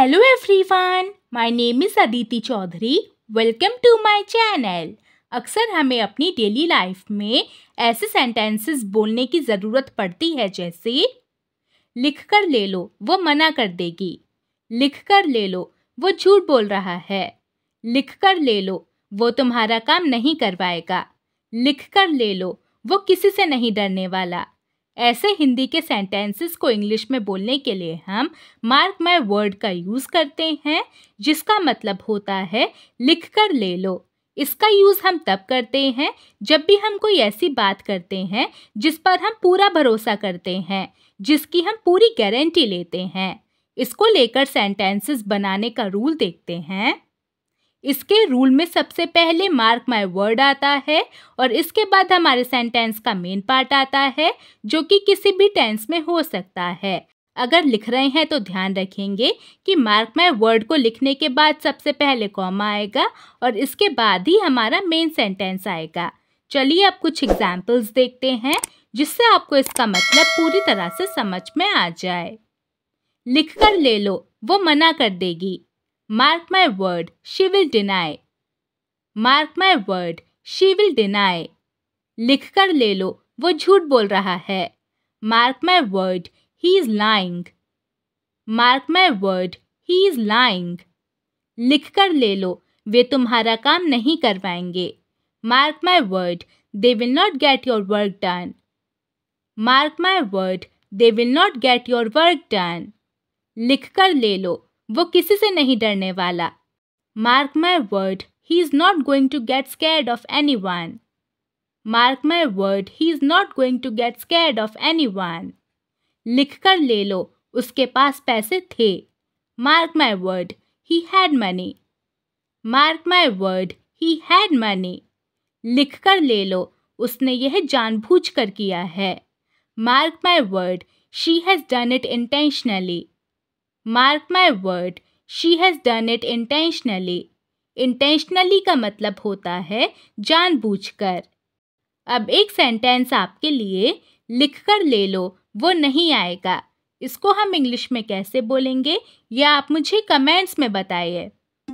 Hello everyone my name is Aditi Chaudhary welcome to my channel अक्सर हमें अपनी डेली लाइफ में ऐसे सेंटेंसेस बोलने की ज़रूरत पड़ती है जैसे लिख कर ले लो वो मना कर देगी लिख कर ले लो वो झूठ बोल रहा है लिख कर ले लो वो तुम्हारा काम नहीं करवाएगा लिख कर ले लो वो किसी से नहीं डरने वाला ऐसे हिंदी के सेंटेंसेस को इंग्लिश में बोलने के लिए हम मार्क माई वर्ड का यूज़ करते हैं जिसका मतलब होता है लिख कर ले लो इसका यूज़ हम तब करते हैं जब भी हम कोई ऐसी बात करते हैं जिस पर हम पूरा भरोसा करते हैं जिसकी हम पूरी गारंटी लेते हैं इसको लेकर सेंटेंसेस बनाने का रूल देखते हैं इसके रूल में सबसे पहले मार्क माय वर्ड आता है और इसके बाद हमारे सेंटेंस का मेन पार्ट आता है जो कि किसी भी टेंस में हो सकता है अगर लिख रहे हैं तो ध्यान रखेंगे कि मार्क माय वर्ड को लिखने के बाद सबसे पहले कॉमा आएगा और इसके बाद ही हमारा मेन सेंटेंस आएगा चलिए अब कुछ एग्जाम्पल्स देखते हैं जिससे आपको इसका मतलब पूरी तरह से समझ में आ जाए लिख कर ले लो वो मना कर देगी Mark my word, she will deny. Mark my word, she will deny. लिख कर ले लो वो झूठ बोल रहा है mark my word he is lying mark my word he is lying लिख कर ले लो वे तुम्हारा काम नहीं करवाएंगे mark my word they will not get your work done mark my word they will not get your work done लिख कर ले लो वो किसी से नहीं डरने वाला mark my word he is not going to get scared of anyone mark my word he is not going to get scared of anyone लिख कर ले लो उसके पास पैसे थे mark my word he had money mark my word he had money लिख कर ले लो उसने यह जानबूझ कर किया है mark my word she has done it intentionally mark my word she has done it intentionally intentionally का मतलब होता है जानबूझकर अब एक सेंटेंस आपके लिए लिख कर ले लो वो नहीं आएगा इसको हम इंग्लिश में कैसे बोलेंगे या आप मुझे कमेंट्स में बताइए